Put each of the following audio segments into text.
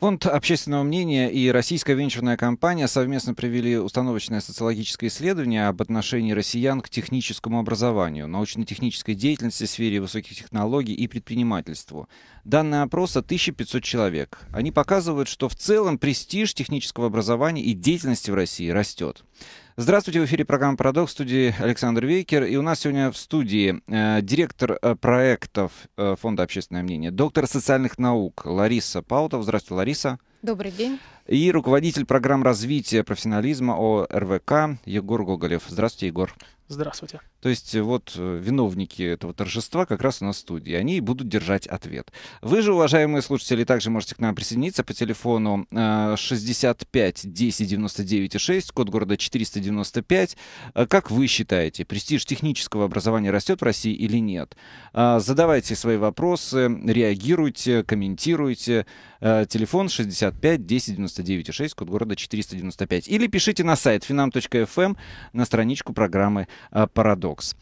Фонд общественного мнения и российская венчурная компания совместно провели установочное социологическое исследование об отношении россиян к техническому образованию, научно-технической деятельности в сфере высоких технологий и предпринимательству. Данные опроса 1500 человек. Они показывают, что в целом престиж технического образования и деятельности в России растет. Здравствуйте, в эфире программа «Парадокс» в студии Александр Вейкер. И у нас сегодня в студии э, директор э, проектов э, Фонда «Общественное мнение», доктор социальных наук Лариса Паутов. Здравствуйте, Лариса. Добрый день. И руководитель программ развития профессионализма ОРВК Егор Гоголев. Здравствуйте, Егор. Здравствуйте. То есть э, вот э, виновники этого торжества как раз у нас в студии. Они и будут держать ответ. Вы же, уважаемые слушатели, также можете к нам присоединиться по телефону 65 10 99 6, код города 495. Э, как вы считаете, престиж технического образования растет в России или нет? Задавайте свои вопросы, реагируйте, комментируйте. Телефон 65 10 99 6, код города 495. Или пишите на сайт finam.fm эм на страничку программы «Парадокс» парадокс.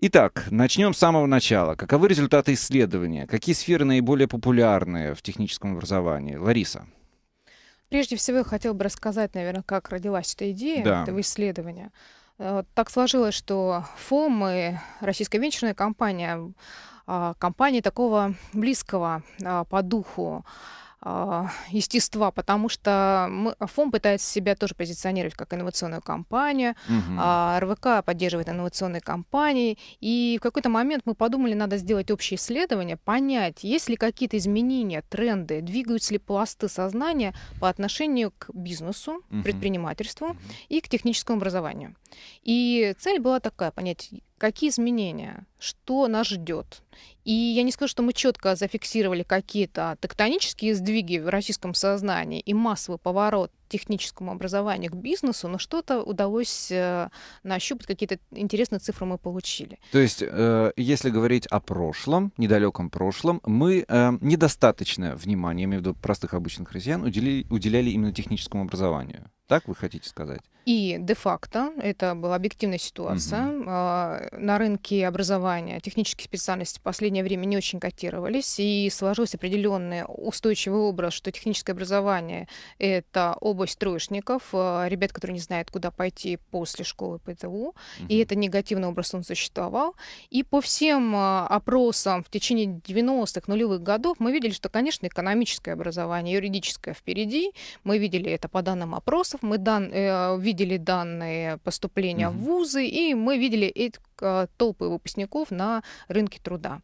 Итак, начнем с самого начала. Каковы результаты исследования? Какие сферы наиболее популярны в техническом образовании? Лариса. Прежде всего, я хотела бы рассказать, наверное, как родилась эта идея да. этого исследования. Э, так сложилось, что ФОМ и российская венчурная компания, а, компания такого близкого а, по духу а, естества, потому что мы, ФОМ пытается себя тоже позиционировать как инновационную компанию, угу. РВК поддерживает инновационные компании, и в какой-то момент мы подумали, надо сделать общее исследование, понять, есть ли какие-то изменения, тренды, двигаются ли пласты сознания по отношению к бизнесу, угу. предпринимательству угу. и к техническому образованию. И цель была такая, понять, какие изменения, что нас ждет. И я не скажу, что мы четко зафиксировали какие-то тектонические сдвиги в российском сознании и массовый поворот техническому образованию к бизнесу, но что-то удалось э, нащупать, какие-то интересные цифры мы получили. То есть, э, если говорить о прошлом, недалеком прошлом, мы э, недостаточно внимания, я имею в виду простых обычных россиян, уделили, уделяли именно техническому образованию. Так вы хотите сказать? И де-факто, это была объективная ситуация, угу. на рынке образования технические специальности в последнее время не очень котировались, и сложился определенный устойчивый образ, что техническое образование — это область троечников, а, ребят, которые не знают, куда пойти после школы ПТУ, угу. и это негативный образ он существовал. И по всем а, опросам в течение 90-х, нулевых годов мы видели, что, конечно, экономическое образование, юридическое впереди, мы видели это по данным опросов, мы дан, э, видели видели данные поступления угу. в вузы, и мы видели эти а, толпы выпускников на рынке труда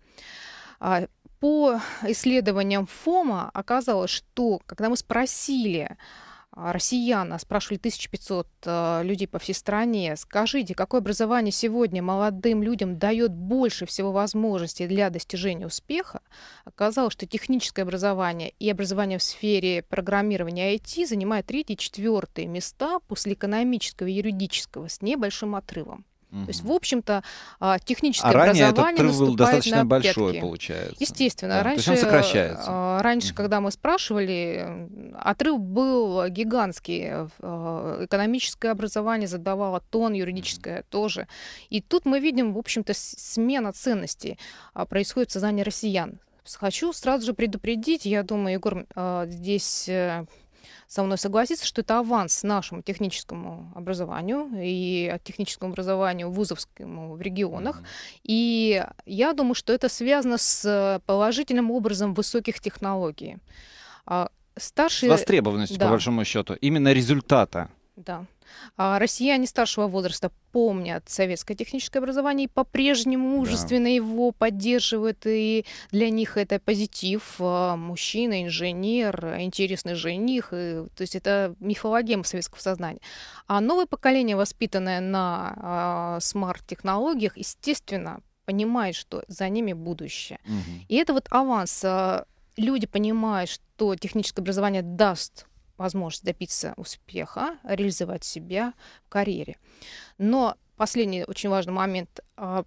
а, по исследованиям ФОМа оказалось, что когда мы спросили а, россиян, а, спрашивали 1500 а, людей по всей стране, скажите, какое образование сегодня молодым людям дает больше всего возможностей для достижения успеха, оказалось, что техническое образование и образование в сфере программирования IT занимает третье и четвертые места после экономического и юридического с небольшим отрывом. То есть, в общем-то, а, техническое а ранее образование этот был достаточно на большой, пятки. получается. Естественно. Да. Раньше, То есть он сокращается. А, раньше, угу. когда мы спрашивали, отрыв был гигантский. Э, экономическое образование задавало тон, юридическое угу. тоже. И тут мы видим, в общем-то, смена ценностей а, происходит в сознании россиян. Хочу сразу же предупредить, я думаю, Егор здесь э, со мной согласится, что это аванс нашему техническому образованию и техническому образованию вузовскому в регионах. Mm-hmm. И я думаю, что это связано с э, положительным образом высоких технологий. А, старшие... С востребованностью, да. по большому счету, именно результата. Да. А россияне старшего возраста помнят советское техническое образование и по-прежнему мужественно да. его поддерживают, и для них это позитив. А мужчина, инженер, интересный жених, и, то есть это мифология советского сознания. А новое поколение, воспитанное на э, смарт-технологиях, естественно, понимает, что за ними будущее. Угу. И это вот аванс. А люди понимают, что техническое образование даст возможность добиться успеха, реализовать себя в карьере. Но последний очень важный момент. А,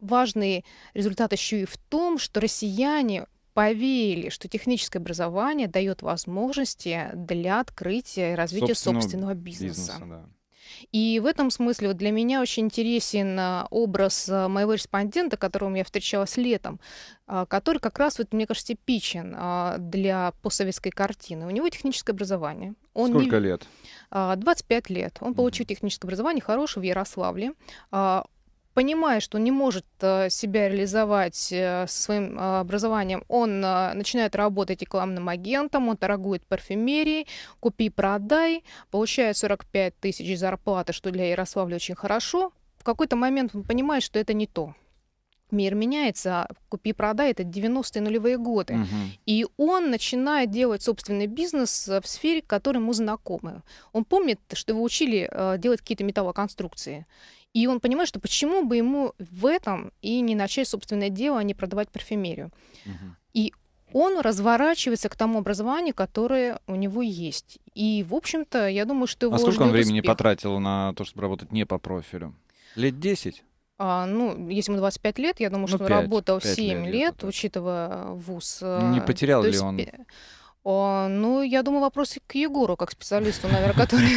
важный результат еще и в том, что россияне поверили, что техническое образование дает возможности для открытия и развития собственного, собственного бизнеса. бизнеса да. И в этом смысле вот для меня очень интересен а, образ а, моего респондента, которого я встречалась летом, а, который как раз, вот, мне кажется, типичен для постсоветской картины. У него техническое образование. Он Сколько не... лет? 25 лет. Он получил техническое образование хорошее в Ярославле понимая, что не может э, себя реализовать э, со своим э, образованием, он начинает работать рекламным агентом, он торгует парфюмерией, купи-продай, получает 45 тысяч зарплаты, что для Ярославля очень хорошо. В какой-то момент он понимает, что это не то мир меняется, а купи-продай это 90-е нулевые годы. Угу. И он начинает делать собственный бизнес в сфере, которой ему знакома. Он помнит, что его учили делать какие-то металлоконструкции. И он понимает, что почему бы ему в этом и не начать собственное дело, а не продавать парфюмерию. Угу. И он разворачивается к тому образованию, которое у него есть. И, в общем-то, я думаю, что его А сколько он времени успех. потратил на то, чтобы работать не по профилю? Лет 10? А, ну, если ему 25 лет, я думаю, ну, что 5, он работал 5 7 лет, лет учитывая вуз. Не э, потерял то ли есть... он о, ну, я думаю, вопросы к Егору, как специалисту, наверное, который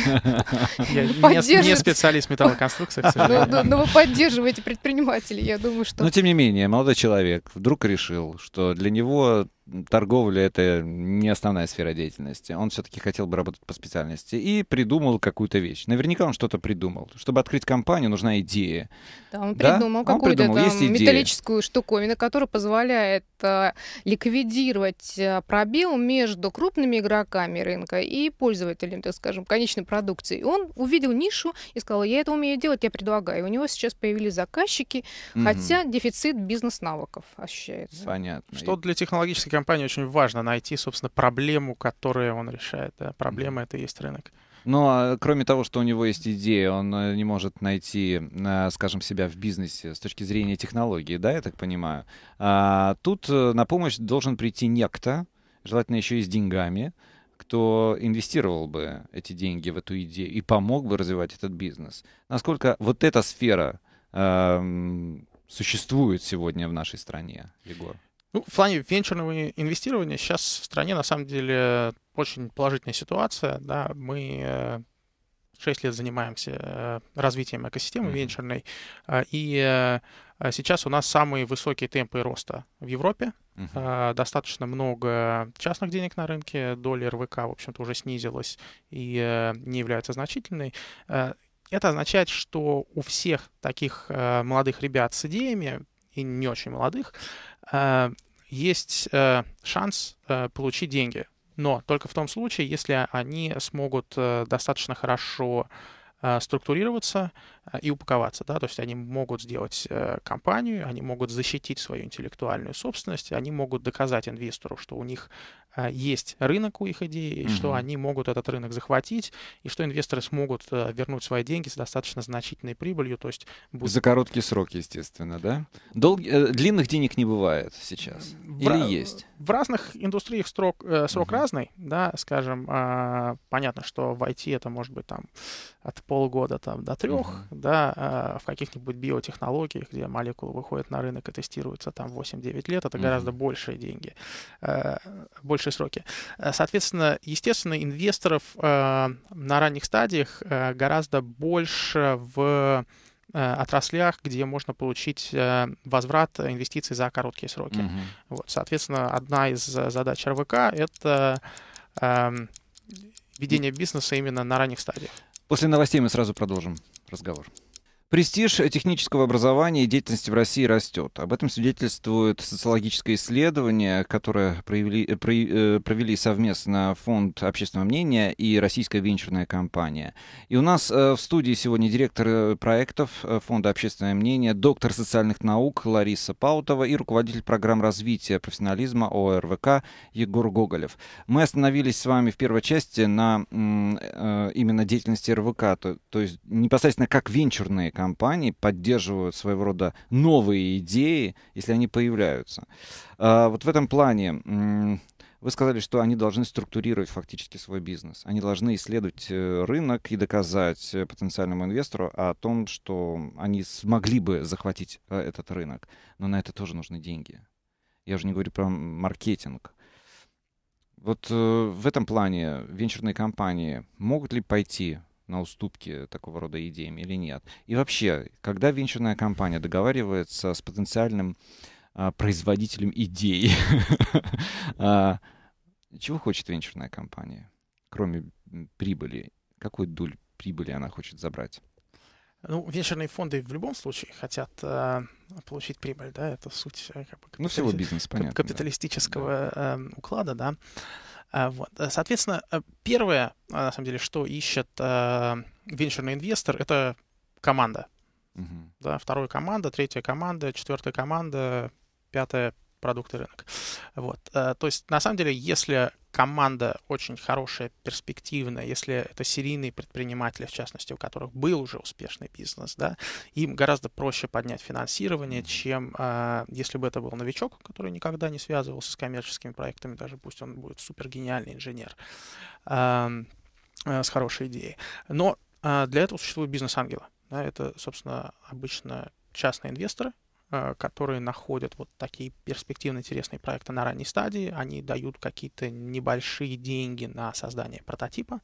поддерживает... Не специалист металлоконструкции, Но ну, ну, ну, вы поддерживаете предпринимателей, я думаю, что... Но, тем не менее, молодой человек вдруг решил, что для него торговля — это не основная сфера деятельности. Он все-таки хотел бы работать по специальности и придумал какую-то вещь. Наверняка он что-то придумал. Чтобы открыть компанию, нужна идея. Да, он придумал какую-то металлическую штуковину, которая позволяет Э, ликвидировать э, пробел между крупными игроками рынка и пользователем, так скажем, конечной продукции. Он увидел нишу и сказал, я это умею делать, я предлагаю. у него сейчас появились заказчики, mm хотя дефицит бизнес-навыков ощущается. Понятно. Что для технологической компании очень важно, найти, собственно, проблему, которую он решает. Да? Проблема mm-hmm. это и есть рынок. Но ну, а кроме того, что у него есть идея, он э, не может найти, э, скажем, себя в бизнесе с точки зрения технологии, да, я так понимаю. А тут э, на помощь должен прийти некто, желательно еще и с деньгами, кто инвестировал бы эти деньги в эту идею и помог бы развивать этот бизнес. Насколько вот эта сфера э, существует сегодня в нашей стране, Егор? Ну, в плане венчурного инвестирования сейчас в стране, на самом деле, очень положительная ситуация. Да? Мы 6 э, лет занимаемся э, развитием экосистемы mm-hmm. венчурной, э, и сейчас у нас самые высокие темпы роста в Европе. Uh-huh. Достаточно много частных денег на рынке, доля РВК, в общем-то, уже снизилась и не является значительной. Это означает, что у всех таких молодых ребят с идеями и не очень молодых, а, есть э, шанс э, получить деньги, но только в том случае, если они смогут э, достаточно хорошо структурироваться и упаковаться. Да? То есть они могут сделать компанию, они могут защитить свою интеллектуальную собственность, они могут доказать инвестору, что у них а, есть рынок у их и угу. что они могут этот рынок захватить, и что инвесторы смогут а, вернуть свои деньги с достаточно значительной прибылью. То есть будут... За короткий срок, естественно, да? Дол... Э, длинных денег не бывает сейчас. В... Или есть? В разных индустриях срок, э, срок угу. разный, да, скажем, а, понятно, что в IT это может быть там от полгода там, до трех, угу. да, в каких-нибудь биотехнологиях, где молекулы выходят на рынок и тестируются там 8-9 лет, это угу. гораздо большие деньги. Э, больше большие сроки. Э, соответственно, естественно, инвесторов э, на ранних стадиях э, гораздо больше в отраслях, где можно получить возврат инвестиций за короткие сроки. Угу. Вот, соответственно, одна из задач РВК это эм, ведение бизнеса именно на ранних стадиях. После новостей мы сразу продолжим разговор. Престиж технического образования и деятельности в России растет. Об этом свидетельствует социологическое исследование, которое провели, э, при, э, провели совместно Фонд общественного мнения и Российская венчурная компания. И у нас э, в студии сегодня директор проектов Фонда Общественного Мнения доктор социальных наук Лариса Паутова и руководитель программ развития профессионализма ОРВК Егор Гоголев. Мы остановились с вами в первой части на именно деятельности РВК, то, то есть непосредственно как венчурные компании компании поддерживают своего рода новые идеи, если они появляются. А, вот в этом плане вы сказали, что они должны структурировать фактически свой бизнес. Они должны исследовать э, рынок и доказать э, потенциальному инвестору о том, что они смогли бы захватить э, этот рынок. Но на это тоже нужны деньги. Я уже не говорю про маркетинг. Вот в этом плане венчурные компании могут ли пойти на уступки такого рода идеям или нет. И вообще, когда венчурная компания договаривается с потенциальным а, производителем идей, а, чего хочет венчурная компания, кроме прибыли? Какую дуль прибыли она хочет забрать? Ну, венчурные фонды в любом случае хотят э, получить прибыль, да, это суть э, как бы, капитали... ну, всего бизнес, понятно, капиталистического да. э, уклада, да. А, вот. Э, соответственно, э, первое, а, на самом деле, что ищет э, венчурный инвестор, это команда. Угу. Да, вторая команда, третья команда, четвертая команда, пятая продукт и рынок. Вот. Э, то есть, на самом деле, если команда очень хорошая, перспективная, если это серийные предприниматели, в частности, у которых был уже успешный бизнес, да, им гораздо проще поднять финансирование, чем э, если бы это был новичок, который никогда не связывался с коммерческими проектами, даже пусть он будет супер гениальный инженер э, э, с хорошей идеей. Но э, для этого существует бизнес ангела, Да, это, собственно, обычно частные инвесторы, Э, которые находят вот такие перспективные интересные проекты на ранней стадии. Они дают какие-то небольшие деньги на создание прототипа.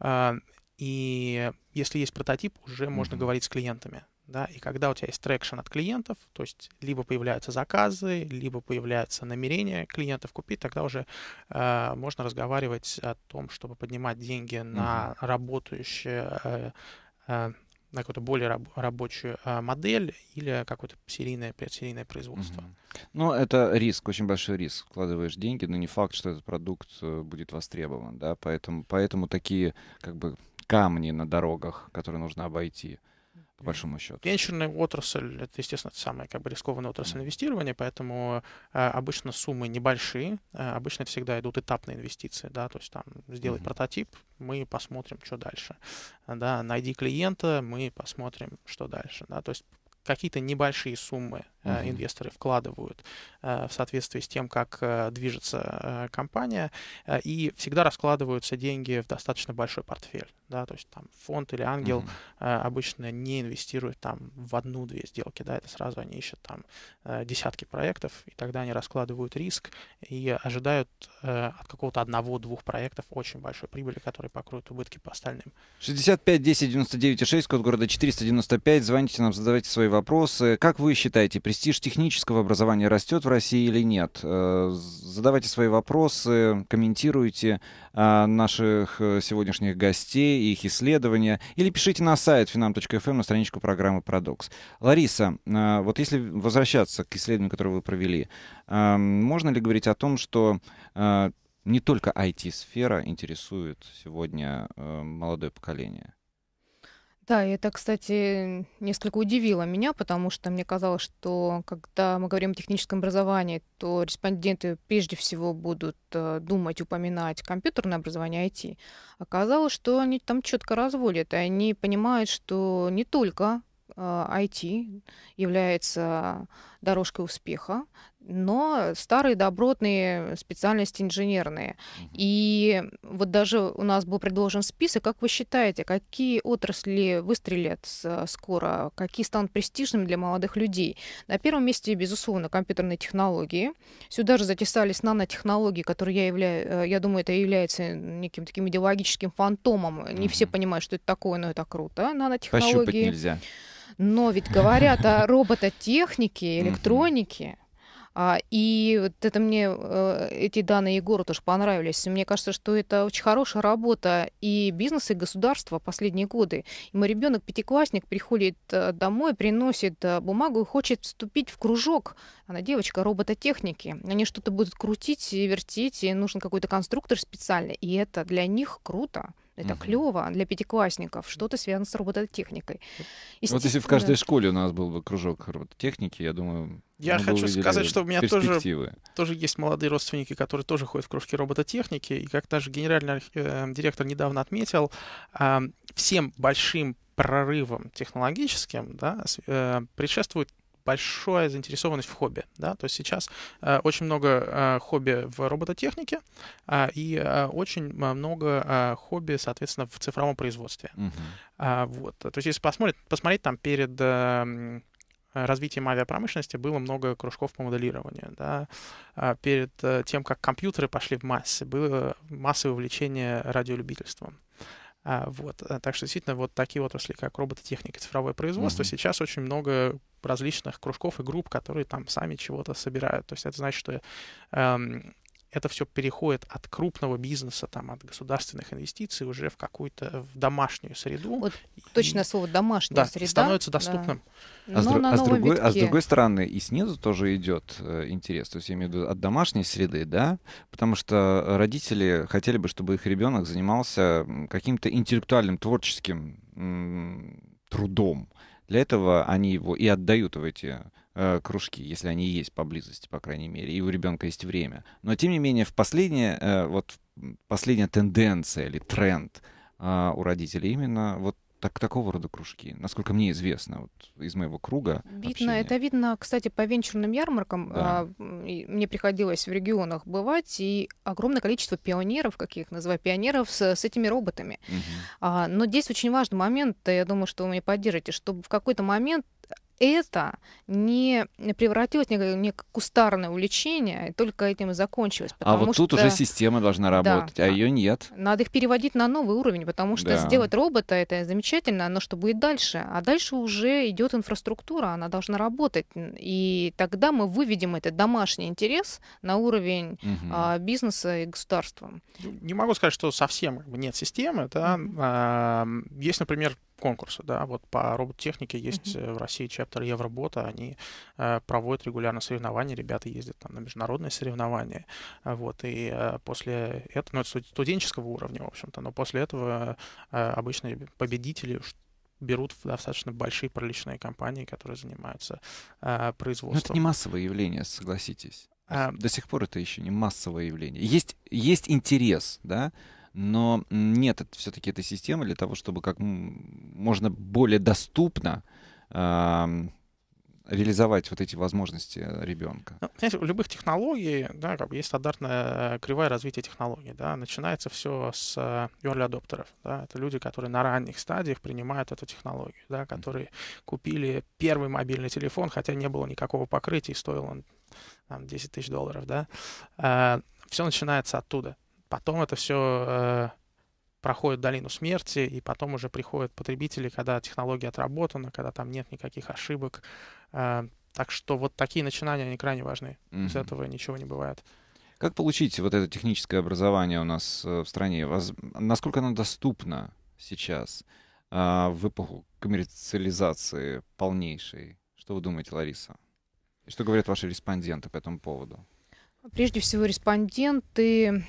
Э, и если есть прототип, уже mm-hmm. можно говорить с клиентами. Да, и когда у тебя есть трекшн от клиентов, то есть либо появляются заказы, либо появляется намерение клиентов купить, тогда уже э, можно разговаривать о том, чтобы поднимать деньги mm-hmm. на работающие э, э на какую-то более раб- рабочую а, модель или какое-то серийное, серийное производство. Uh-huh. Ну, это риск, очень большой риск. Вкладываешь деньги, но не факт, что этот продукт э, будет востребован, да, поэтому, поэтому такие как бы камни на дорогах, которые нужно обойти – по большому счету. Венчурная отрасль, это, естественно, самая как бы рискованная отрасль инвестирования, поэтому э, обычно суммы небольшие, э, обычно всегда идут этапные инвестиции, да, то есть там сделать mm-hmm. прототип, мы посмотрим, что дальше, да, найди клиента, мы посмотрим, что дальше, да, то есть какие-то небольшие суммы uh-huh. Э, инвесторы вкладывают э, в соответствии с тем, как э, движется э, компания, э, и всегда раскладываются деньги в достаточно большой портфель да, то есть там фонд или ангел mm-hmm. обычно не инвестирует там в одну-две сделки, да, это сразу они ищут там э, десятки проектов, и тогда они раскладывают риск и ожидают э, от какого-то одного-двух проектов очень большой прибыли, которые покроют убытки по остальным. 65 10 99 6, код города 495, звоните нам, задавайте свои вопросы. Как вы считаете, престиж технического образования растет в России или нет? Задавайте свои вопросы, комментируйте. А, наших э, сегодняшних гостей их исследования, или пишите на сайт finam.fm эм на страничку программы «Парадокс». Лариса, а, вот если возвращаться к исследованию, которое вы провели, а, можно ли говорить о том, что не только IT-сфера интересует сегодня э, молодое поколение? Да, это, кстати, несколько удивило меня, потому что мне казалось, что когда мы говорим о техническом образовании, то респонденты прежде всего будут э, думать, упоминать компьютерное образование IT. Оказалось, что они там четко разводят, и они понимают, что не только IT э, является дорожкой успеха но старые добротные специальности инженерные. И вот даже у нас был предложен список, как вы считаете, какие отрасли выстрелят скоро, какие станут престижными для молодых людей? На первом месте, безусловно, компьютерные технологии. Сюда же затесались нанотехнологии, которые я являю, э, я думаю, это является неким таким идеологическим фантомом. Не все понимают, что это такое, но это круто. Нанотехнологии. Пощупать нельзя. Но ведь говорят о робототехнике, электронике. А, и вот это мне, э, эти данные Егору тоже понравились. Мне кажется, что это очень хорошая работа и бизнеса, и государства последние годы. И мой ребенок, пятиклассник, приходит э, домой, приносит э, бумагу и хочет вступить в кружок. Она девочка робототехники. Они что-то будут крутить и вертеть, и нужен какой-то конструктор специальный. И это для них круто. Это угу. клево а для пятиклассников, что-то связано с робототехникой. И ну, Вот если в каждой школе у нас был бы кружок робототехники, я думаю... Я хочу сказать, что у меня тоже, тоже есть молодые родственники, которые тоже ходят в кружки робототехники. И как даже генеральный э, директор недавно отметил, э, всем большим прорывом технологическим да, э, предшествует большая заинтересованность в хобби. Да? То есть сейчас э, очень много э, хобби в робототехнике э, и э, очень э, много э, хобби, соответственно, в цифровом производстве. Угу. А, вот. То есть если посмотреть, посмотреть там перед... Э, развитием авиапромышленности было много кружков по моделированию. Да. А перед э, тем, как компьютеры пошли в массы, было массовое увлечение радиолюбительством. А, вот. Э, так что действительно вот такие отрасли, как робототехника, цифровое производство, mm-hmm. сейчас очень много различных кружков и групп, которые там сами чего-то собирают. То есть это значит, что эм, это все переходит от крупного бизнеса, там, от государственных инвестиций уже в какую-то в домашнюю среду. Вот и, точно слово «домашняя да, среда». становится доступным. Да. А, с, а, с другой, а с другой стороны, и снизу тоже идет э, интерес. То есть я имею в виду от домашней среды, да, потому что родители хотели бы, чтобы их ребенок занимался каким-то интеллектуальным, творческим м, трудом. Для этого они его и отдают в эти Э, кружки, если они есть поблизости, по крайней мере, и у ребенка есть время. Но тем не менее, в последнее, э, вот последняя тенденция или тренд э, у родителей именно вот так, такого рода кружки, насколько мне известно, вот из моего круга. Видно, общения. это видно, кстати, по венчурным ярмаркам. Да. А, мне приходилось в регионах бывать, и огромное количество пионеров, как я их называю, пионеров с, с этими роботами. Угу. А, но здесь очень важный момент, я думаю, что вы мне поддержите, чтобы в какой-то момент это не превратилось в некое, некое кустарное увлечение, и только этим и закончилось. А вот что... тут уже система должна работать, да, а ее нет. Надо их переводить на новый уровень, потому что да. сделать робота это замечательно, но что будет дальше? А дальше уже идет инфраструктура, она должна работать. И тогда мы выведем этот домашний интерес на уровень угу. а, бизнеса и государства. Ну, не могу сказать, что совсем нет системы. Да? Угу. А, есть, например, конкурсы, да, вот по робототехнике есть uh в России чай Евроректор, Евробота, они э, проводят регулярно соревнования, ребята ездят там на международные соревнования, э, вот, и э, после этого, ну, это студенческого уровня, в общем-то, но после этого обычно победители берут в достаточно большие проличные компании, которые занимаются э, ну, производством. Но это не массовое явление, согласитесь. А... До сих пор это еще не массовое явление. Есть, есть интерес, да, но нет все-таки этой системы для того, чтобы как можно более доступно реализовать вот эти возможности э, ребенка? Ну, у любых технологий да, как бы есть стандартная э, кривая развития технологий. Да. Начинается все с э, early adopters Да. Это люди, которые на ранних стадиях принимают эту технологию, да, которые купили первый мобильный телефон, хотя не было никакого покрытия, и стоил он там, 10 тысяч долларов. Да. Все начинается оттуда. Потом это все проходят долину смерти, и потом уже приходят потребители, когда технология отработана, когда там нет никаких ошибок. А, так что вот такие начинания, они крайне важны. Угу. Без этого ничего не бывает. Как получить вот это техническое образование у нас э, в стране? Воз... Насколько оно доступно сейчас а, в эпоху коммерциализации полнейшей? Что вы думаете, Лариса? И что говорят ваши респонденты по этому поводу? Прежде всего, респонденты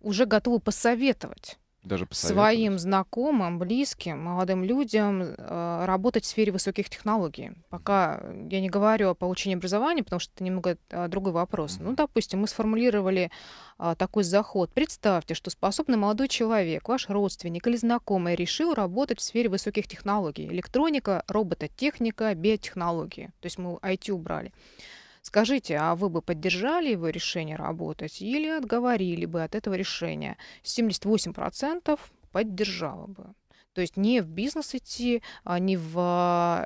уже готовы посоветовать даже своим знакомым, близким, молодым людям э, работать в сфере высоких технологий. Пока я не говорю о получении образования, потому что это немного э, другой вопрос. Ну, допустим, мы сформулировали э, такой заход. Представьте, что способный молодой человек, ваш родственник или знакомый решил работать в сфере высоких технологий. Электроника, робототехника, биотехнологии. То есть мы IT убрали. Скажите, а вы бы поддержали его решение работать или отговорили бы от этого решения? 78% поддержала бы. То есть не в бизнес идти, а не в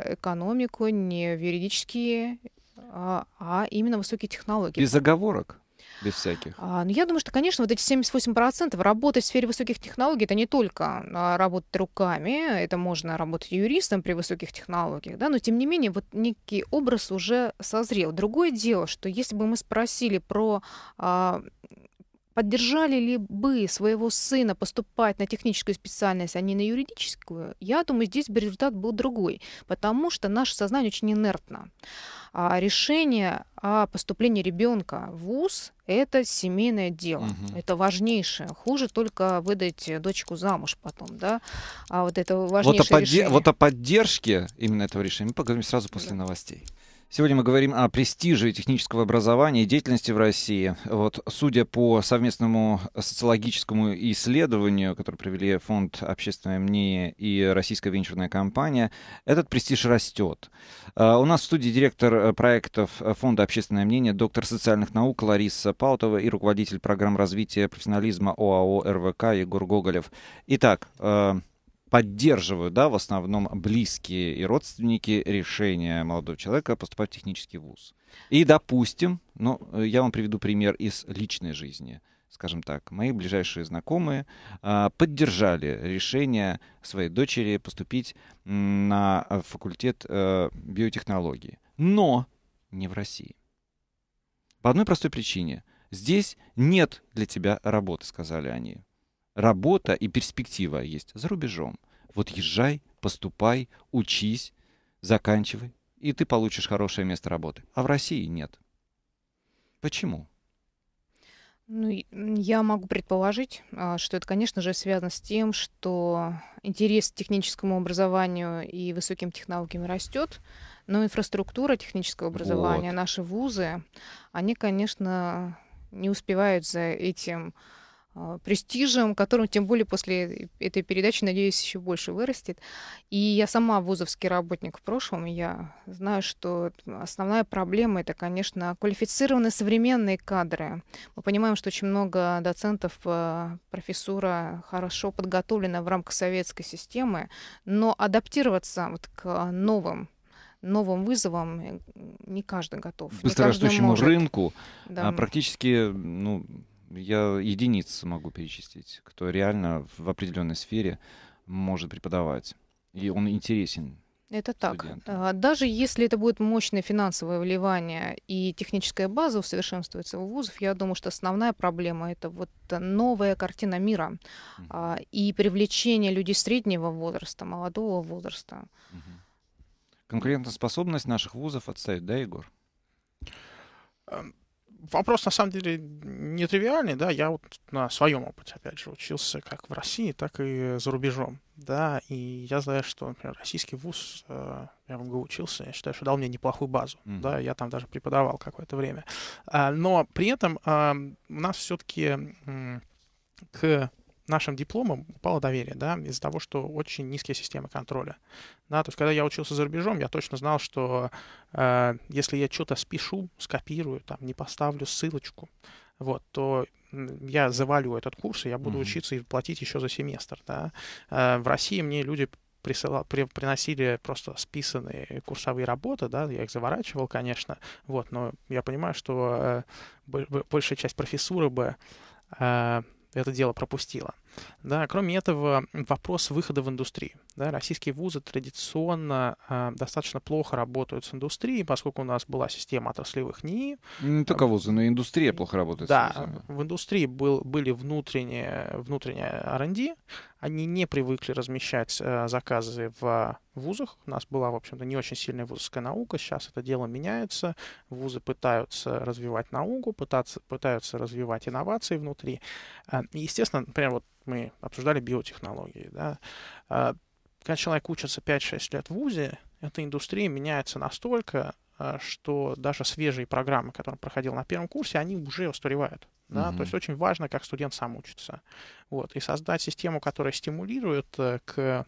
экономику, не в юридические, а, а именно высокие технологии. Без оговорок. Без всяких. А, ну, я думаю, что, конечно, вот эти 78% работы в сфере высоких технологий, это не только а, работать руками, это можно работать юристом при высоких технологиях, да, но, тем не менее, вот некий образ уже созрел. Другое дело, что если бы мы спросили про а, поддержали ли бы своего сына поступать на техническую специальность, а не на юридическую, я думаю, здесь бы результат был другой, потому что наше сознание очень инертно. А решение о поступлении ребенка в ВУЗ – это семейное дело, угу. это важнейшее. Хуже только выдать дочку замуж потом, да? А вот это важнейшее вот о решение. Вот о поддержке именно этого решения мы поговорим сразу после да. новостей. Сегодня мы говорим о престиже технического образования и деятельности в России. Вот, судя по совместному социологическому исследованию, которое провели Фонд общественное мнение и российская венчурная компания, этот престиж растет. А, у нас в студии директор э, проектов Фонда общественное мнение, доктор социальных наук Лариса Паутова и руководитель программ развития профессионализма ОАО РВК Егор Гоголев. Итак, э, поддерживают, да, в основном близкие и родственники решения молодого человека поступать в технический вуз. И, допустим, ну, э, я вам приведу пример из личной жизни скажем так, мои ближайшие знакомые а, поддержали решение своей дочери поступить на э, факультет э, биотехнологии. Но не в России. По одной простой причине. Здесь нет для тебя работы, сказали они работа и перспектива есть за рубежом. Вот езжай, поступай, учись, заканчивай, и ты получишь хорошее место работы. А в России нет. Почему? Ну, я могу предположить, а, что это, конечно же, связано с тем, что интерес к техническому образованию и высоким технологиям растет, но инфраструктура технического образования, вот. наши вузы, они, конечно, не успевают за этим а, престижем, которым тем более после этой передачи, надеюсь, еще больше вырастет. И я сама вузовский работник в прошлом, я знаю, что основная проблема это, конечно, квалифицированные современные кадры. Мы понимаем, что очень много доцентов, а, профессура хорошо подготовлена в рамках советской системы, но адаптироваться вот к новым новым вызовам не каждый готов. Быстрорастущему рынку а да. практически ну, я единиц могу перечислить, кто реально в определенной сфере может преподавать. И он интересен это так. Студентам. А, даже если это будет мощное финансовое вливание и техническая база усовершенствуется у вузов, я думаю, что основная проблема это вот новая картина мира угу. и привлечение людей среднего возраста, молодого возраста. Угу. Конкурентоспособность наших вузов отстает, да, Егор? вопрос на самом деле нетривиальный, да, я вот на своем опыте, опять же, учился как в России, так и за рубежом, да, и я знаю, что, например, российский вуз, э, я в МГУ учился, я считаю, что дал мне неплохую базу, mm-hmm. да, я там даже преподавал какое-то время, а, но при этом у нас все-таки к нашим дипломам упало доверие, да, из-за того, что очень низкие системы контроля. Да, то есть, когда я учился за рубежом, я точно знал, что э, если я что-то спешу, скопирую, там, не поставлю ссылочку, вот, то я завалю этот курс, и я буду mm-hmm. учиться и платить еще за семестр, да. Э, в России мне люди присылал, при, приносили просто списанные курсовые работы, да, я их заворачивал, конечно, вот, но я понимаю, что э, большая часть профессуры бы э, это дело пропустила. Да, кроме этого, вопрос выхода в индустрию. Да, российские вузы традиционно э, достаточно плохо работают с индустрией, поскольку у нас была система отраслевых НИИ. Не только вузы, но и индустрия плохо работает. Да, с в индустрии был, были внутренние, внутренние R&D, они не привыкли размещать э, заказы в вузах. У нас была, в общем-то, не очень сильная вузовская наука. Сейчас это дело меняется. Вузы пытаются развивать науку, пытаться, пытаются развивать инновации внутри. Э, естественно, например, вот мы обсуждали биотехнологии, да, а, когда человек учится 5-6 лет в ВУЗе, эта индустрия меняется настолько, а, что даже свежие программы, которые он проходил на первом курсе, они уже устаревают. Да? Угу. То есть очень важно, как студент сам учится. Вот. И создать систему, которая стимулирует э, к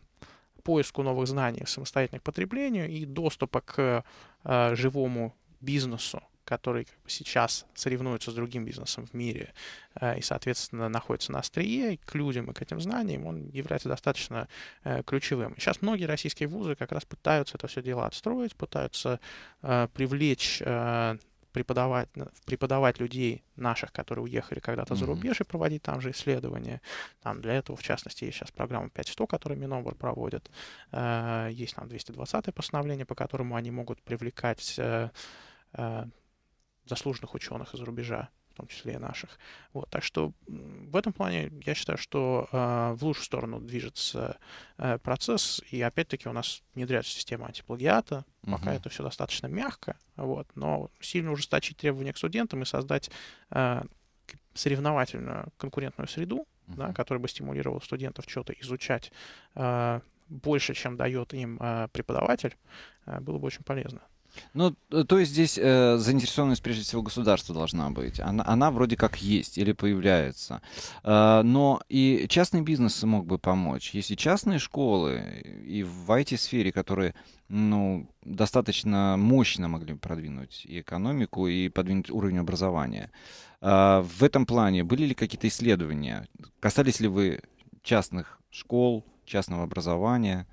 поиску новых знаний, самостоятельных потреблению и доступа к э, живому бизнесу, который как бы, сейчас соревнуется с другим бизнесом в мире э, и, соответственно, находится на острие, к людям и к этим знаниям, он является достаточно э, ключевым. сейчас многие российские вузы как раз пытаются это все дело отстроить, пытаются э, привлечь э, преподавать, э, преподавать людей наших, которые уехали когда-то mm-hmm. за рубеж и проводить там же исследования. Там для этого, в частности, есть сейчас программа 5.100, которую Минобр проводит. Э, есть там 220-е постановление, по которому они могут привлекать заслуженных ученых из-за рубежа, в том числе и наших. Вот, так что в этом плане я считаю, что э, в лучшую сторону движется э, процесс, и опять-таки у нас внедряется система антиплагиата, пока угу. это все достаточно мягко, вот, но сильно ужесточить требования к студентам и создать э, соревновательную конкурентную среду, угу. да, которая бы стимулировала студентов что-то изучать э, больше, чем дает им э, преподаватель, э, было бы очень полезно. Ну, э, то есть здесь э, заинтересованность, прежде всего, государства должна быть. Она, она вроде как есть или появляется. Э, но и частный бизнес мог бы помочь. Если частные школы и в IT-сфере, которые ну, достаточно мощно могли бы продвинуть и экономику, и подвинуть уровень образования. Э, в этом плане были ли какие-то исследования? Касались ли вы частных школ, частного образования?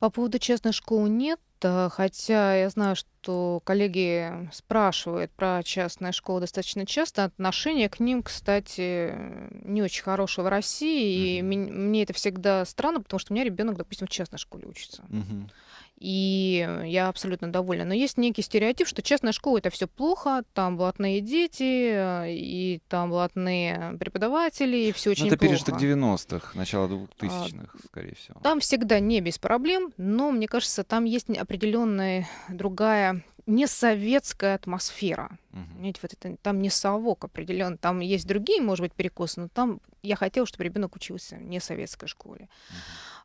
По поводу частных школ нет, Э, хотя я знаю, что что коллеги спрашивают про частные школы достаточно часто. Отношение к ним, кстати, не очень хорошее в России. Mm-hmm. И мне, мне это всегда странно, потому что у меня ребенок, допустим, в частной школе учится. Mm-hmm. И э, я абсолютно довольна. Но есть некий стереотип, что частная школа это все плохо, там блатные дети, э, и там блатные преподаватели, и все ну, очень это плохо. Это пережиток 90-х, начало 2000-х, а, скорее всего. Там всегда не без проблем, но мне кажется, там есть определенная другая такая не советская атмосфера. Угу. Понимаете, вот это, там не совок определенно, там есть другие, может быть, перекосы, но там я хотела, чтобы ребенок учился не советской школе. Угу.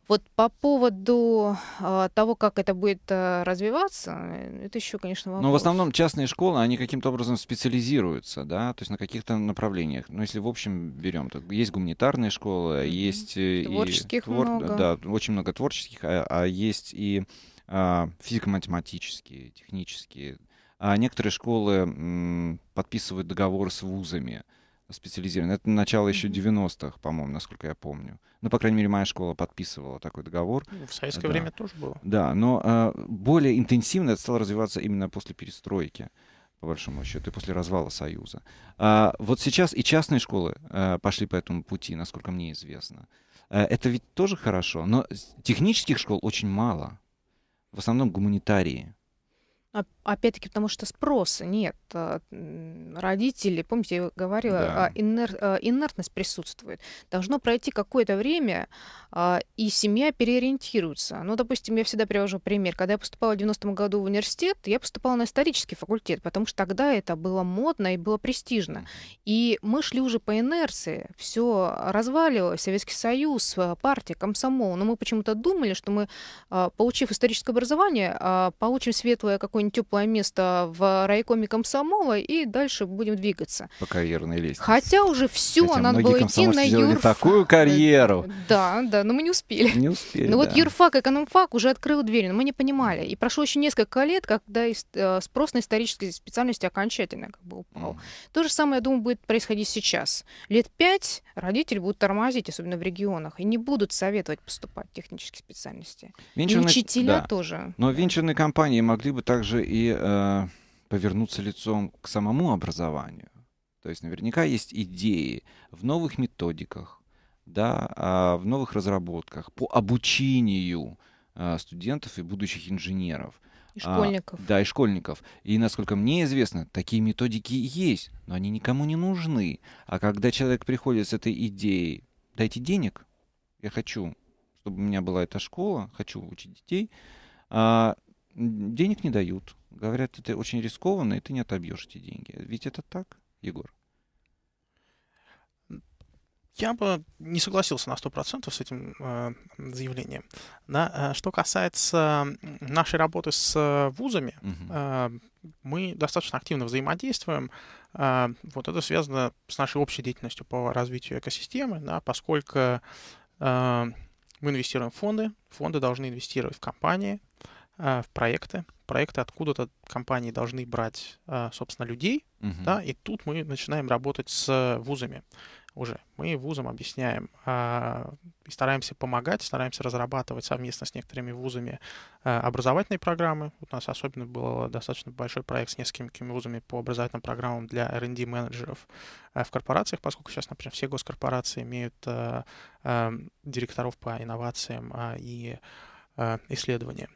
Вот по поводу э, того, как это будет э, развиваться, э, это еще, конечно, ну, вопрос. Но в основном частные школы, они каким-то образом специализируются, да, то есть на каких-то направлениях. Ну, если в общем берем, то есть гуманитарные школы, mm-hmm. есть э, творческих и, много. Твор... да, очень много творческих, а, а есть и а, физико-математические, технические. А некоторые школы подписывают договор с вузами специализированные. Это начало еще 90-х, по-моему, насколько я помню. Ну, по крайней мере, моя школа подписывала такой договор. Ну, в советское да. время тоже было. Да, но а, более интенсивно это стало развиваться именно после перестройки, по большому счету, и после развала Союза. А, вот сейчас и частные школы а, пошли по этому пути, насколько мне известно. это ведь тоже хорошо, но технических школ очень мало в основном гуманитарии, Опять-таки, потому что спроса нет. А, Родители, помните, я говорила, да. А, инер, а, инертность присутствует. Должно пройти какое-то время, и семья переориентируется. Ну, допустим, я всегда привожу пример. Когда я поступала в 90-м году в университет, я поступала на исторический факультет, потому что тогда это было модно и было престижно. И мы шли уже по инерции. Все разваливалось, Советский Союз, партия, комсомол. Но мы почему-то думали, что мы, получив историческое образование, получим светлое какое-нибудь какое теплое место в райкоме комсомола и дальше будем двигаться. По карьерной лестнице. Хотя уже все, Хотя надо было идти на юрфак. такую карьеру. Да, да, но мы не успели. Не успели, Но ну да. вот юрфак, экономфак уже открыл дверь, но мы не понимали. И прошло еще несколько лет, когда э, спрос на исторические специальности окончательно как бы упал. Mm. То же самое, я думаю, будет происходить сейчас. Лет пять родители будут тормозить, особенно в регионах, и не будут советовать поступать в технические специальности. Венчурные... И учителя да. тоже. Но венчурные компании могли бы также же и э, повернуться лицом к самому образованию. То есть наверняка есть идеи в новых методиках, да, а в новых разработках по обучению э, студентов и будущих инженеров. И а, школьников. А, да, и школьников. И, насколько мне известно, такие методики есть, но они никому не нужны. А когда человек приходит с этой идеей, дайте денег, я хочу, чтобы у меня была эта школа, хочу учить детей, а, денег не дают. Говорят, это очень рискованно, и ты не отобьешь эти деньги. Ведь это так, Егор? Я бы не согласился на 100% с этим э, заявлением. Да? Э, что касается нашей работы с э, вузами, угу. э, мы достаточно активно взаимодействуем. Э, вот это связано с нашей общей деятельностью по развитию экосистемы, да, поскольку э, мы инвестируем в фонды, фонды должны инвестировать в компании, а, в проекты. Проекты откуда-то компании должны брать, а, собственно, людей, угу. да, и тут мы начинаем работать с вузами уже. Мы вузам объясняем а, и стараемся помогать, стараемся разрабатывать совместно с некоторыми вузами образовательные программы. Вот у нас особенно был достаточно большой проект с несколькими вузами по образовательным программам для R&D менеджеров в корпорациях, поскольку сейчас, например, все госкорпорации имеют директоров по инновациям и э, исследованиям.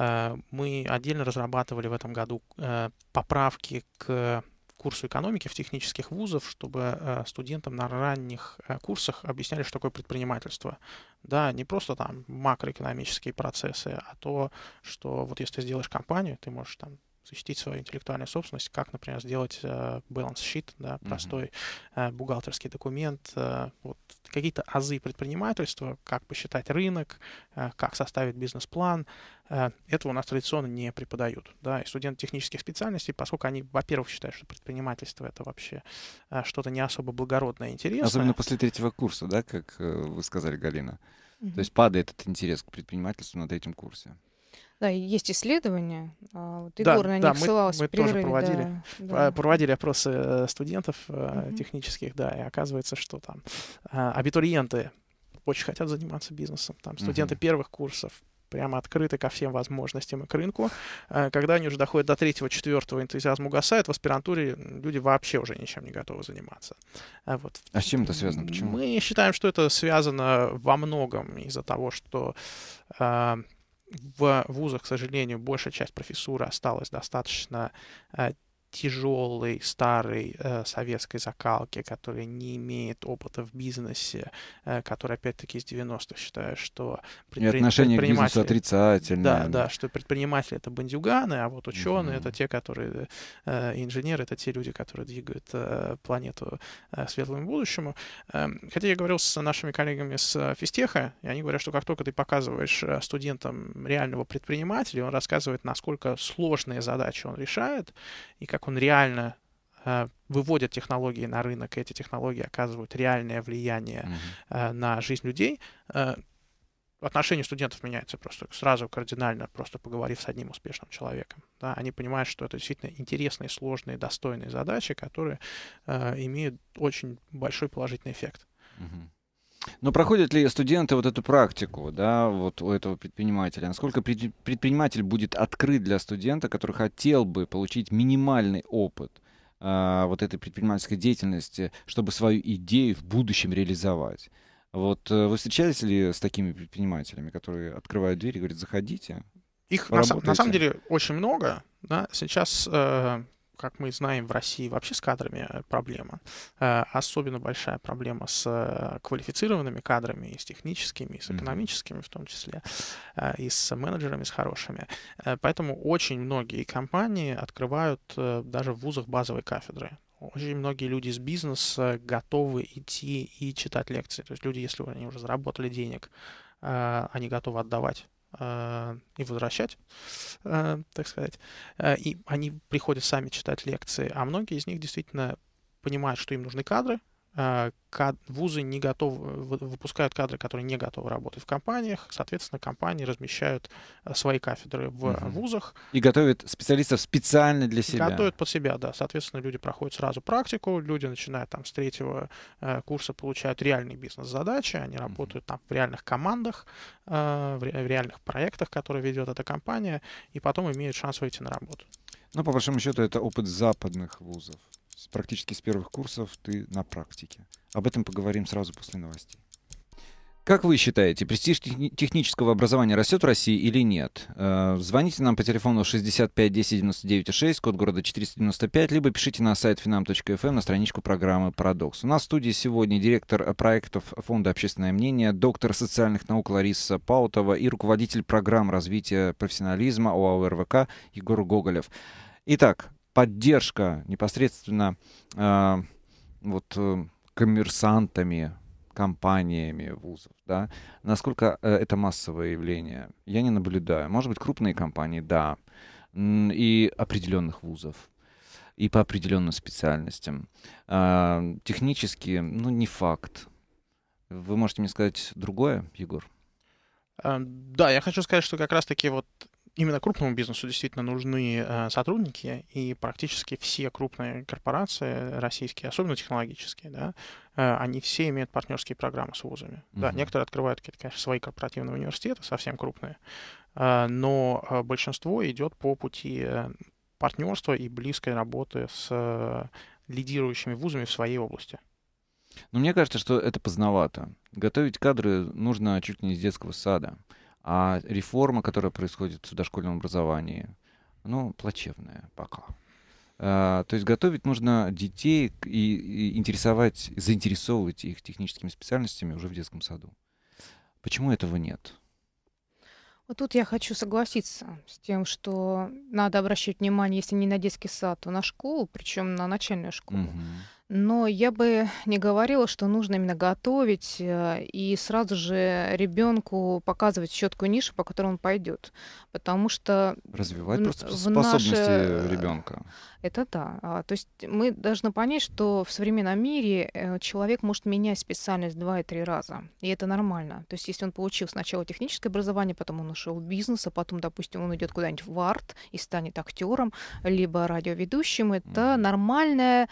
Э, мы отдельно разрабатывали в этом году э, поправки к курсу экономики в технических вузов, чтобы э, студентам на ранних курсах объясняли, что такое предпринимательство. Да, не просто там макроэкономические процессы, а то, что вот если ты сделаешь компанию, ты можешь там защитить свою интеллектуальную собственность, как, например, сделать баланс-щит, э, да, простой mm-hmm. бухгалтерский документ, э, вот какие-то азы предпринимательства, как посчитать рынок, как составить бизнес-план. Этого у нас традиционно не преподают. Да, и студенты технических специальностей, поскольку они, во-первых, считают, что предпринимательство это вообще что-то не особо благородное и интересное. Особенно после третьего курса, да, как вы сказали, Галина. Mm-hmm. То есть падает этот интерес к предпринимательству на третьем курсе. Да, есть исследования. А, вот Егор да, на них да, ссылался. Мы, мы тоже проводили, да, а, да. проводили опросы э, студентов угу. технических, да, и оказывается, что там а, абитуриенты очень хотят заниматься бизнесом. Там студенты угу. первых курсов прямо открыты ко всем возможностям и к рынку. Когда они уже доходят до третьего, четвертого, энтузиазм угасает, в аспирантуре люди вообще уже ничем не готовы заниматься. Вот. А с чем это связано? Почему? Мы считаем, что это связано во многом из-за того, что в вузах, к сожалению, большая часть профессуры осталась достаточно а, тяжелой, старой э, советской закалки, которая не имеет опыта в бизнесе, э, который, опять-таки, из 90-х считаю, что предпри... отношение предприниматели... к бизнесу отрицательное. Да, да, что предприниматели — это бандюганы, а вот ученые угу. — это те, которые... Э, инженеры — это те люди, которые двигают э, планету э, светлому будущему. Э, хотя я говорил с нашими коллегами с Фистеха, и они говорят, что как только ты показываешь э, студентам реального предпринимателя, он рассказывает, насколько сложные задачи он решает, и как как он реально э, выводят технологии на рынок, и эти технологии оказывают реальное влияние mm-hmm. на жизнь людей, э, отношение студентов меняется просто сразу кардинально, просто поговорив с одним успешным человеком. Да, они понимают, что это действительно интересные, сложные, достойные задачи, которые э, имеют очень большой положительный эффект. Mm-hmm. Но проходят ли студенты вот эту практику, да, вот у этого предпринимателя? Насколько предприниматель будет открыт для студента, который хотел бы получить минимальный опыт э, вот этой предпринимательской деятельности, чтобы свою идею в будущем реализовать? Вот э, вы встречались ли с такими предпринимателями, которые открывают дверь и говорят, заходите? Их на, на самом деле очень много. Да? Сейчас э, как мы знаем, в России вообще с кадрами э, проблема. Э, особенно большая проблема с э, квалифицированными кадрами, и с техническими, и с экономическими в том числе, и с менеджерами, с хорошими. Поэтому очень многие компании открывают даже в вузах базовые кафедры очень многие люди из бизнеса готовы идти и читать лекции. То есть люди, если они уже заработали денег, они готовы отдавать а, и возвращать, а, так сказать. А, и они приходят сами читать лекции, а многие из них действительно понимают, что им нужны кадры, Э, вузы не готовы, выпускают кадры, которые не готовы работать в компаниях. Соответственно, компании размещают э, свои кафедры в угу. вузах. И готовят специалистов специально для себя. Готовят под себя, да. Соответственно, люди проходят сразу практику, люди начинают там с третьего э, курса получают реальные бизнес-задачи, они угу. работают там в реальных командах, в реальных проектах, которые ведет эта компания, и потом имеют шанс выйти на работу. Ну, по большому счету, это опыт западных вузов практически с первых курсов ты на практике. Об этом поговорим сразу после новостей. Как вы считаете, престиж технического образования растет в России или нет? Э, звоните нам по телефону 65 10 99 6, код города 495, либо пишите на сайт finam.fm эм на страничку программы «Парадокс». У нас в студии сегодня директор проектов Фонда «Общественное мнение», доктор социальных наук Лариса Паутова и руководитель программ развития профессионализма ОАО РВК Егор Гоголев. Итак, поддержка непосредственно э, вот э, коммерсантами, компаниями вузов, да, насколько э, это массовое явление, я не наблюдаю. Может быть, крупные компании, да, и определенных вузов, и по определенным специальностям. Э, технически, ну, не факт. Вы можете мне сказать другое, Егор? Э, да, я хочу сказать, что как раз-таки вот именно крупному бизнесу действительно нужны э, сотрудники, и практически все крупные корпорации российские, особенно технологические, да, э, они все имеют партнерские программы с вузами. Угу. Да, некоторые открывают, какие конечно, свои корпоративные университеты, совсем крупные, э, но большинство идет по пути партнерства и близкой работы с лидирующими вузами в своей области. Но ну, мне кажется, что это поздновато. Готовить кадры нужно чуть ли не из детского сада. А реформа, которая происходит в дошкольном образовании, ну, плачевная пока. А, то есть готовить нужно детей и, интересовать, заинтересовывать их техническими специальностями уже в детском саду. Почему этого нет? Вот тут я хочу согласиться с тем, что надо обращать внимание, если не на детский сад, то на школу, причем на начальную школу. Угу. Но я бы не говорила, что нужно именно готовить э, и сразу же ребенку показывать четкую нишу, по которой он пойдет. Потому что... Развивать в, просто способности наше... Э, ребенка. Это да. А, то есть мы должны понять, что в современном мире э, человек может менять специальность два и три раза. И это нормально. То есть если он получил сначала техническое образование, потом он ушел в бизнес, а потом, допустим, он идет куда-нибудь в арт и станет актером, либо радиоведущим, это mm. нормальная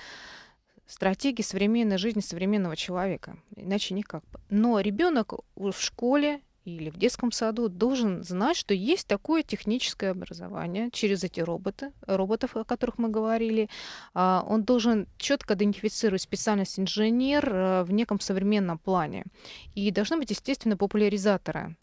стратегии современной жизни современного человека. Иначе никак. Но ребенок в школе или в детском саду должен знать, что есть такое техническое образование через эти роботы, роботов, о которых мы говорили. А, он должен четко идентифицировать специальность инженер э, в неком современном плане. И должны быть, естественно, популяризаторы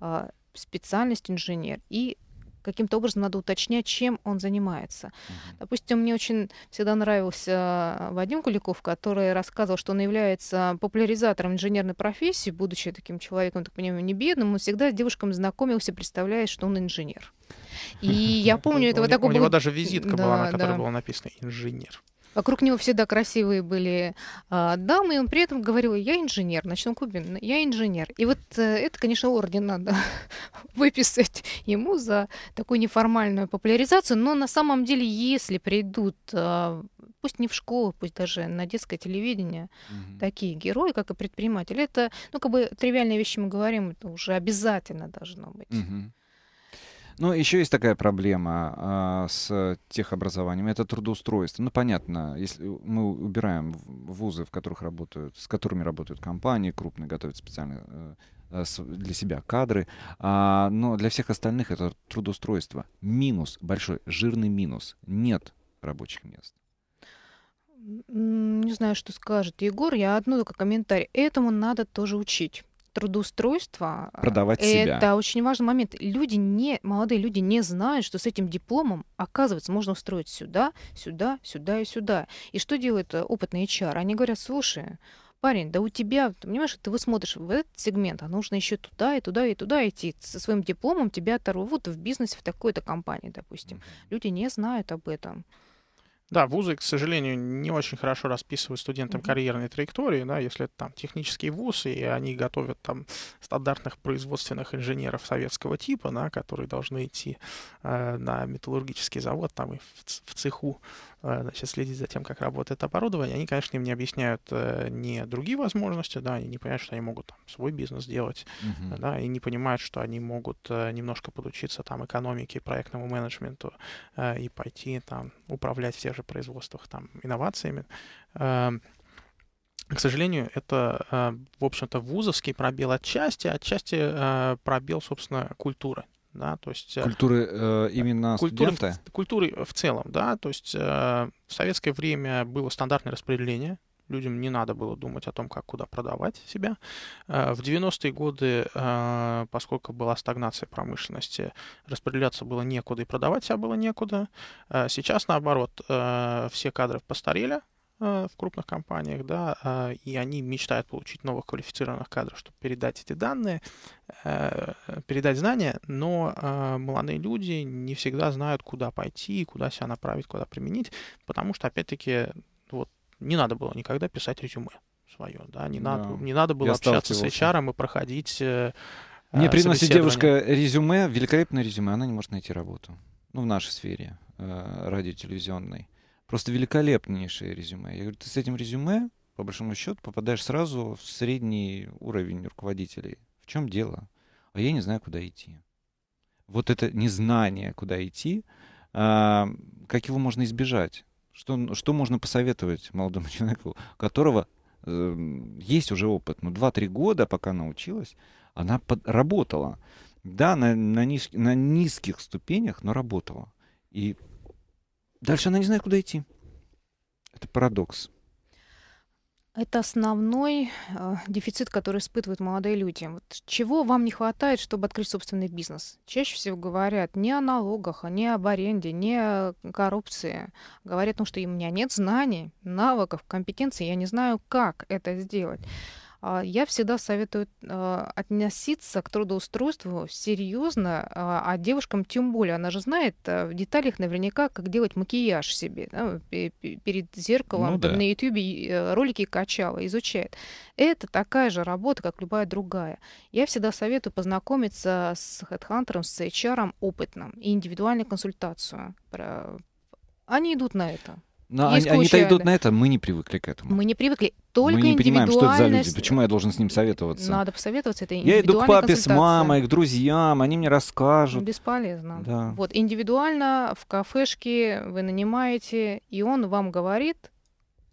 а, специальность инженер. И каким-то образом надо уточнять, чем он занимается. Uh-huh. Допустим, мне очень всегда нравился э, Вадим Куликов, который рассказывал, что он является популяризатором инженерной профессии, будучи таким человеком, так понимаю, не бедным, он всегда с девушками знакомился, представляя, что он инженер. И я помню, это вот такой У него даже визитка была, на которой было написано «инженер». Вокруг него всегда красивые были э, дамы, и он при этом говорил, я инженер, Начну кубин, я инженер. И вот э, это, конечно, орден надо выписать ему за такую неформальную популяризацию, но на самом деле, если придут, э, пусть не в школу, пусть даже на детское телевидение, угу. такие герои, как и предприниматели, это, ну, как бы тривиальные вещи мы говорим, это уже обязательно должно быть. Угу. Ну, еще есть такая проблема а, с техобразованием. Это трудоустройство. Ну, понятно, если мы убираем вузы, в которых работают, с которыми работают компании, крупные готовят специально э, э, для себя кадры, а, но для всех остальных это трудоустройство. Минус, большой, жирный минус. Нет рабочих мест. Не знаю, что скажет Егор. Я одну только комментарий. Этому надо тоже учить трудоустройства продавать э, себя. Это очень важный момент. Люди не, молодые люди не знают, что с этим дипломом, оказывается, можно устроить сюда, сюда, сюда и сюда. И что делают э, опытные HR? Они говорят, слушай, парень, да у тебя, ты понимаешь, ты вы смотришь в этот сегмент, а нужно еще туда и туда и туда идти. Со своим дипломом тебя оторвут в бизнесе в такой-то компании, допустим. Люди не знают об этом. Да, вузы, к сожалению, не очень хорошо расписывают студентам карьерные траектории, да, если это там технические вузы, и они готовят там стандартных производственных инженеров советского типа, да, которые должны идти э, на металлургический завод там и в, в цеху Э, значит, следить за тем, как работает оборудование. Они, конечно, им не объясняют э, не другие возможности, да, они не понимают, что они могут там свой бизнес делать, uh-huh. да, и не понимают, что они могут э, немножко подучиться там экономике, проектному менеджменту и пойти там управлять в тех же производствах там инновациями. Эм, к сожалению, это, в общем-то, вузовский пробел отчасти, отчасти пробел, собственно, культуры да, то есть... Э, культуры э, именно культуры, студента? Культуры в целом, да, то есть э, в советское время было стандартное распределение, людям не надо было думать о том, как куда продавать себя. Э, в 90-е годы, э, поскольку была стагнация промышленности, распределяться было некуда и продавать себя было некуда. Сейчас, наоборот, все кадры постарели, а, в крупных компаниях, да, а, и они мечтают получить новых квалифицированных кадров, чтобы передать эти данные, э, передать знания, но а, молодые люди не всегда знают, куда пойти, куда себя направить, куда применить, потому что, опять-таки, вот не надо было никогда писать резюме свое, да, не, да. Надо, не надо было Я общаться с HR и проходить э, мне приносит девушка резюме, великолепное резюме, она не может найти работу. Ну, в нашей сфере, э, радиотелевизионной. Просто великолепнейшее резюме. Я говорю, ты с этим резюме, по большому счету, попадаешь сразу в средний уровень руководителей. В чем дело? А я не знаю, куда идти. Вот это незнание, куда идти, а, как его можно избежать? Что, что можно посоветовать молодому человеку, у которого э, есть уже опыт? но ну, 2-3 года, пока научилась, она под, работала. Да, на, на, низ, на низких ступенях, но работала. И Дальше она не знает, куда идти. Это парадокс. Это основной э, дефицит, который испытывают молодые люди. Вот чего вам не хватает, чтобы открыть собственный бизнес? Чаще всего говорят не о налогах, не об аренде, не о коррупции. Говорят о том, что у меня нет знаний, навыков, компетенций, я не знаю, как это сделать. А, я всегда советую а, относиться к трудоустройству серьезно, а, а девушкам тем более. Она же знает в деталях наверняка, как делать макияж себе. Да, перед зеркалом ну, да. на YouTube э, ролики качала, изучает. Это такая же работа, как любая другая. Я всегда советую познакомиться с хедхантером, с HR опытным и индивидуальную консультацию. Они идут на это. Но они, они-то идут на это, мы не привыкли к этому. Мы не привыкли. Только Мы не понимаем, что это за люди, почему я должен с ним советоваться. Надо посоветоваться, это Я иду к папе с мамой, к друзьям, они мне расскажут. Бесполезно. Да. Вот, индивидуально в кафешке вы нанимаете, и он вам говорит,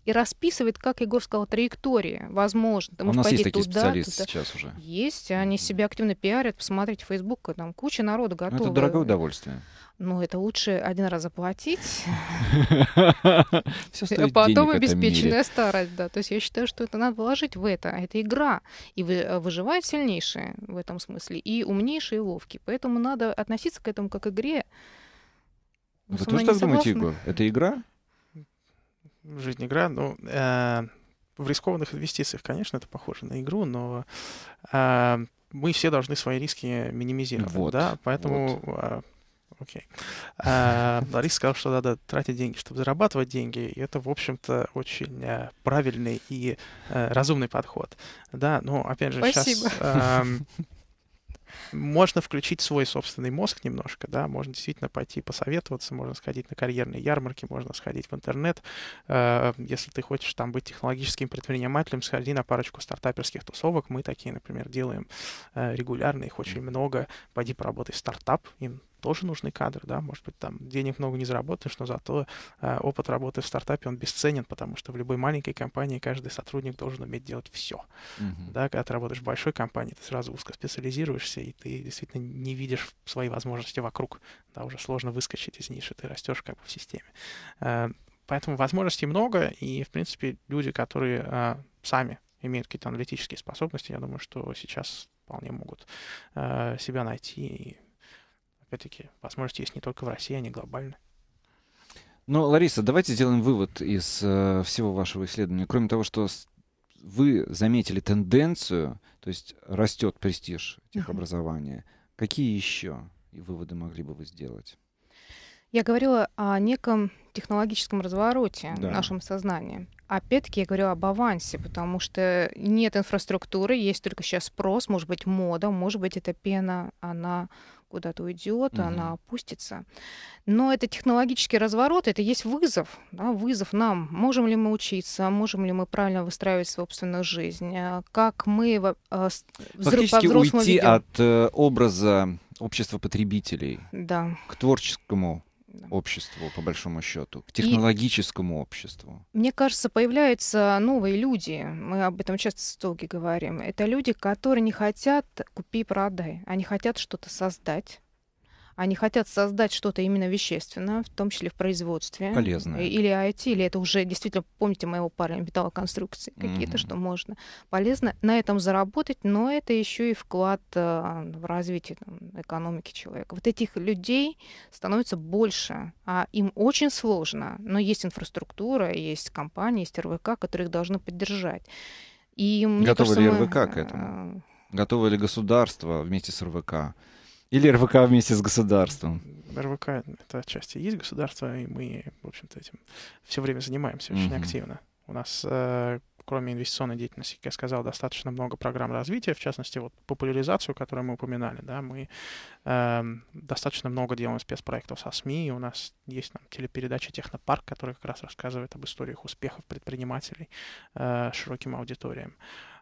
и расписывает, как Егор сказал, траектории, возможно. Ты а у нас есть такие туда, специалисты туда. сейчас уже. Есть, они себя активно пиарят, посмотрите Facebook, там куча народу готова. Ну, это дорогое удовольствие. Ну, это лучше один раз заплатить, а потом обеспеченная старость, да. То есть я считаю, что это надо вложить в это, а это игра. И э, выживает сильнейшие в этом смысле, и умнейшие, и ловкие. Поэтому надо относиться к этому как к игре. Вы тоже так думаете, Егор? Это игра? Жизнь игра, ну, э, в рискованных инвестициях, конечно, это похоже на игру, но э, мы все должны свои риски минимизировать. да? Поэтому Окей. Okay. А, Ларис сказал, что надо тратить деньги, чтобы зарабатывать деньги. И это, в общем-то, очень ä, э, правильный и ä, э, разумный подход. Да, но опять же, Спасибо. сейчас ä, можно включить свой собственный мозг немножко, да, можно действительно пойти посоветоваться, можно сходить на карьерные ярмарки, можно сходить в интернет. А, если ты хочешь там быть технологическим предпринимателем, сходи на парочку стартаперских тусовок. Мы такие, например, делаем э, регулярно, их очень много. Пойди поработай в стартап, им тоже нужны кадры, да, может быть, там денег много не заработаешь, но зато э, опыт работы в стартапе, он бесценен, потому что в любой маленькой компании каждый сотрудник должен уметь делать все, uh-huh. да, когда ты работаешь в большой компании, ты сразу узко специализируешься, и ты действительно не видишь свои возможности вокруг, да, уже сложно выскочить из ниши, ты растешь как бы в системе. Э, поэтому возможностей много, и, в принципе, люди, которые э, сами имеют какие-то аналитические способности, я думаю, что сейчас вполне могут э, себя найти и Опять-таки, возможности есть не только в России, они глобальны. Ну, Лариса, давайте сделаем вывод из э, всего вашего исследования. Кроме того, что вы заметили тенденцию, то есть растет престиж техобразования, образования. какие еще выводы могли бы вы сделать? Я говорила о неком технологическом развороте да. в нашем сознании. Опять-таки я говорю об авансе, потому что нет инфраструктуры, есть только сейчас спрос, может быть, мода, может быть, эта пена, она куда-то уйдет, угу. она опустится. Но это технологический разворот, это есть вызов, да, вызов нам. Можем ли мы учиться, можем ли мы правильно выстраивать собственную жизнь, э, как мы во, э, Фактически уйти ведем. от э, образа общества потребителей да. к творческому обществу, по большому счету, к технологическому и, обществу. Мне кажется, появляются новые люди. Мы об этом часто с Толги говорим. Это люди, которые не хотят купи-продай. Они хотят что-то создать они хотят создать что-то именно вещественное, в том числе в производстве. Полезное. Или IT, или это уже действительно, помните моего парня, металлоконструкции какие-то, mm что можно полезно на этом заработать, но это еще и вклад э, в развитие там, экономики человека. Вот этих людей становится больше, а им очень сложно, но есть инфраструктура, есть компании, есть РВК, которые их должны поддержать. И, Готовы кажется, ли РВК мы... к этому? Э, Готовы ли государство вместе с РВК? Или РВК вместе с государством. РВК — это отчасти есть государство, и мы, в общем-то, этим все время занимаемся очень uh-huh. активно. У нас, э, кроме инвестиционной деятельности, как я сказал, достаточно много программ развития, в частности, вот популяризацию, которую мы упоминали, да, мы эм, достаточно много делаем спецпроектов со СМИ, и у нас есть там телепередача «Технопарк», которая как раз рассказывает об историях успехов предпринимателей э, широким аудиториям.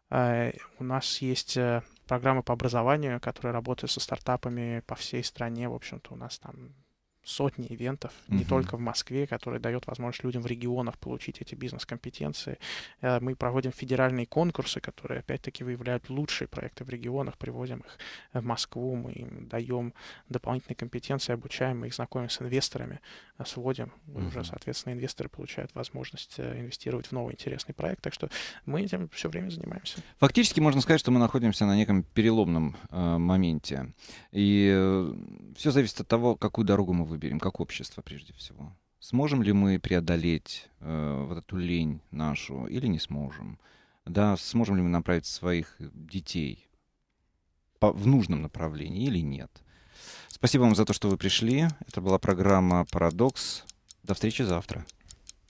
Э, у нас есть программы по образованию, которые работают со стартапами по всей стране. В общем-то, у нас там сотни ивентов, угу. не только в Москве, которые дает возможность людям в регионах получить эти бизнес-компетенции. Э, мы проводим федеральные конкурсы, которые опять-таки выявляют лучшие проекты в регионах, привозим их в Москву, мы им даем дополнительные компетенции, обучаем, их знакомим с инвесторами, э, сводим, угу. уже, соответственно, инвесторы получают возможность э, инвестировать в новый интересный проект, так что мы этим все время занимаемся. Фактически можно сказать, что мы находимся на неком переломном э, моменте, и э, все зависит от того, какую дорогу мы выберем выберем как общество прежде всего? Сможем ли мы преодолеть э, вот эту лень нашу или не сможем? Да, сможем ли мы направить своих детей по, в нужном направлении или нет? Спасибо вам за то, что вы пришли. Это была программа «Парадокс». До встречи завтра.